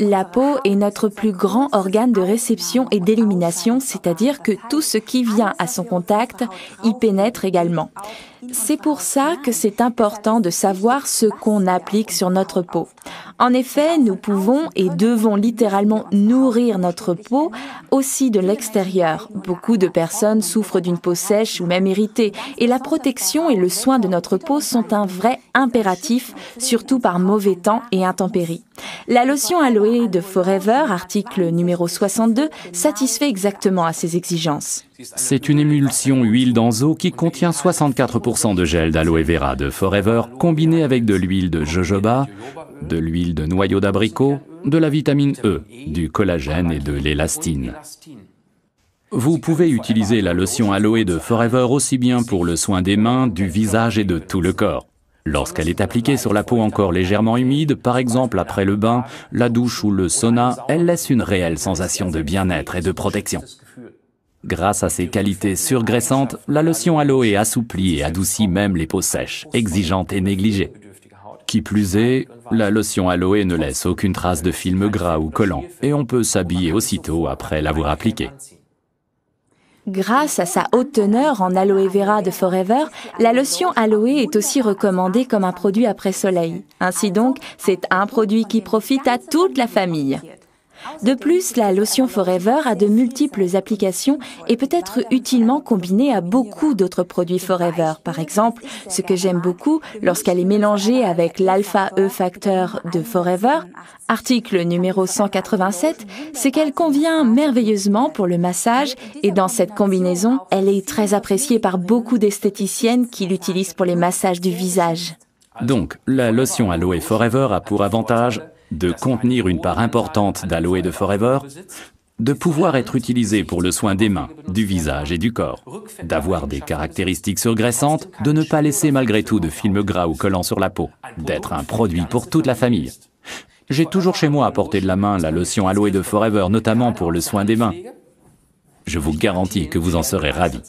La peau est notre plus grand organe de réception et d'élimination, c'est-à-dire que tout ce qui vient à son contact y pénètre également. C'est pour ça que c'est important de savoir ce qu'on applique sur notre peau. En effet, nous pouvons et devons littéralement nourrir notre peau aussi de l'extérieur. Beaucoup de personnes souffrent d'une peau sèche ou même irritée et la protection et le soin de notre peau sont un vrai impératif, surtout par mauvais temps et intempéries. La lotion à Aloe de Forever, article numéro 62, satisfait exactement à ces exigences. C'est une émulsion huile eau qui contient 64% de gel d'aloe vera de Forever combiné avec de l'huile de jojoba, de l'huile de noyau d'abricot, de la vitamine E, du collagène et de l'élastine. Vous pouvez utiliser la lotion aloe de Forever aussi bien pour le soin des mains, du visage et de tout le corps. Lorsqu'elle est appliquée sur la peau encore légèrement humide, par exemple après le bain, la douche ou le sauna, elle laisse une réelle sensation de bien-être et de protection. Grâce à ses qualités surgraissantes, la lotion est assouplit et adoucit même les peaux sèches, exigeantes et négligées. Qui plus est, la lotion aloe ne laisse aucune trace de film gras ou collant, et on peut s'habiller aussitôt après l'avoir appliquée. Grâce à sa haute teneur en aloe vera de Forever, la lotion aloe est aussi recommandée comme un produit après soleil. Ainsi donc, c'est un produit qui profite à toute la famille. De plus, la lotion Forever a de multiples applications et peut être utilement combinée à beaucoup d'autres produits Forever. Par exemple, ce que j'aime beaucoup lorsqu'elle est mélangée avec l'alpha E facteur de Forever, article numéro 187, c'est qu'elle convient merveilleusement pour le massage et dans cette combinaison, elle est très appréciée par beaucoup d'esthéticiennes qui l'utilisent pour les massages du visage. Donc, la lotion et Forever a pour avantage de contenir une part importante d'Aloe de Forever, de pouvoir être utilisé pour le soin des mains, du visage et du corps, d'avoir des caractéristiques surgraissantes, de ne pas laisser malgré tout de films gras ou collants sur la peau, d'être un produit pour toute la famille. J'ai toujours chez moi à portée de la main la lotion Aloe de Forever, notamment pour le soin des mains. Je vous garantis que vous en serez ravis.